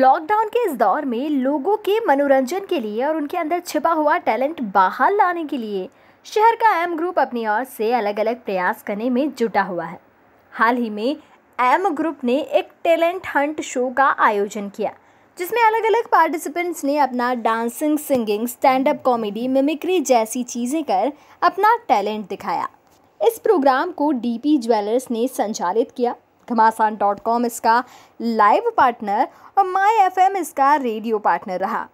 lockdown के इस दौर में लोगों के मनोरंजन के लिए और उनके अंदर छिपा हुआ टैलेंट बाहर लाने के लिए शहर का एम ग्रुप अपनी ओर से अलग अलग प्रयास करने में जुटा हुआ है हाल ही में एम ग्रुप ने एक टैलेंट हंट शो का आयोजन किया जिसमें अलग अलग पार्टिसिपेंट्स ने अपना dancing singing stand up comedy mimicry जैसी चीज़ें कर अपना टैलेंट दिखाया इस प्रोग्राम को डीपी ज्वेलर्स ने संचालित किया घमासान डॉट कॉम इसका लाइव पार्टनर और माई एफ एम इसका रेडियो पार्टनर रहा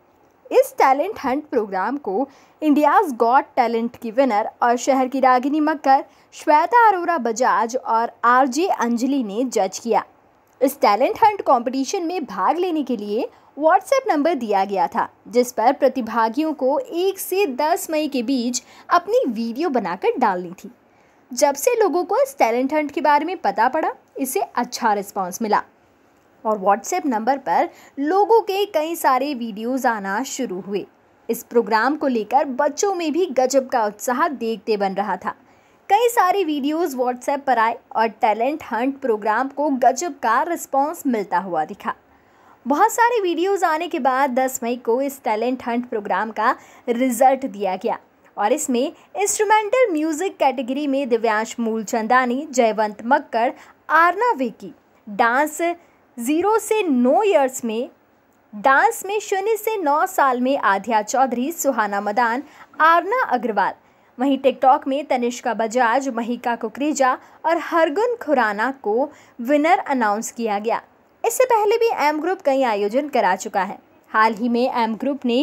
इस टैलेंट हंट प्रोग्राम को इंडियाज़ गॉड टैलेंट की विनर और शहर की रागिनी मक्कर श्वेता अरोरा बजाज और आर जे अंजलि ने जज किया इस टैलेंट हंट कंपटीशन में भाग लेने के लिए व्हाट्सएप नंबर दिया गया था जिस पर प्रतिभागियों को एक से दस मई के बीच अपनी वीडियो बनाकर डालनी थी जब से लोगों को इस टैलेंट हंट के बारे में पता पड़ा इसे अच्छा रिस्पांस मिला और व्हाट्सएप नंबर पर लोगों के कई सारे वीडियोस आना शुरू हुए इस प्रोग्राम को लेकर बच्चों में भी गजब का उत्साह देखते बन रहा था कई सारे वीडियोस व्हाट्सएप पर आए और टैलेंट हंट प्रोग्राम को गजब का रिस्पांस मिलता हुआ दिखा बहुत सारे वीडियोस आने के बाद 10 मई को इस टैलेंट हंट प्रोग्राम का रिजल्ट दिया गया और इसमें इंस्ट्रूमेंटल म्यूज़िक कैटेगरी में दिव्यांश मूलचंदानी जयवंत मक्कर आरना विकी डांस ज़ीरो से नौ ईयर्स में डांस में शून्य से नौ साल में आध्या चौधरी सुहाना मदान आरना अग्रवाल वहीं टिकटॉक में तनिष्का बजाज महिका कुकरेजा और हरगुन खुराना को विनर अनाउंस किया गया इससे पहले भी एम ग्रुप कई आयोजन करा चुका है हाल ही में एम ग्रुप ने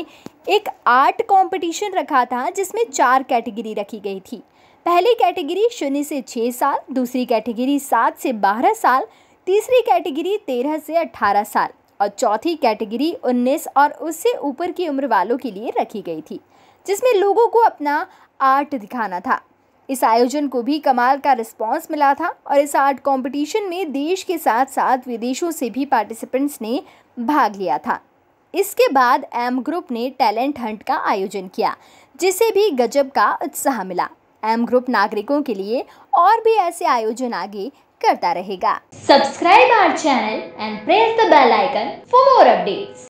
एक आर्ट कंपटीशन रखा था जिसमें चार कैटेगरी रखी गई थी पहली कैटेगरी शून्य से छः साल दूसरी कैटेगरी सात से बारह साल तीसरी कैटेगरी तेरह से अट्ठारह साल और चौथी कैटेगरी उन्नीस और उससे ऊपर की उम्र वालों के लिए रखी गई थी जिसमें लोगों को अपना आर्ट दिखाना था इस आयोजन को भी कमाल का रिस्पांस मिला था और इस आर्ट कंपटीशन में देश के साथ साथ विदेशों से भी पार्टिसिपेंट्स ने भाग लिया था इसके बाद एम ग्रुप ने टैलेंट हंट का आयोजन किया जिसे भी गजब का उत्साह मिला एम ग्रुप नागरिकों के लिए और भी ऐसे आयोजन आगे करता रहेगा subscribe our channel and press the bell icon for more updates